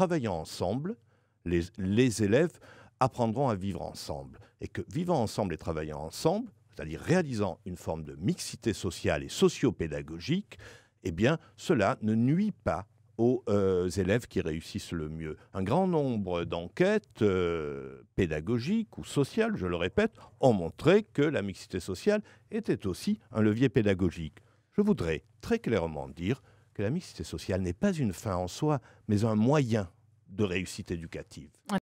travaillant ensemble, les, élèves apprendront à vivre ensemble. Et que vivant ensemble et travaillant ensemble, c'est-à-dire réalisant une forme de mixité sociale et socio-pédagogique, eh bien, cela ne nuit pas aux euh, élèves qui réussissent le mieux. Un grand nombre d'enquêtes euh, pédagogiques ou sociales, je le répète, ont montré que la mixité sociale était aussi un levier pédagogique. Je voudrais très clairement dire que la mixité sociale n'est pas une fin en soi, mais un moyen de réussite éducative.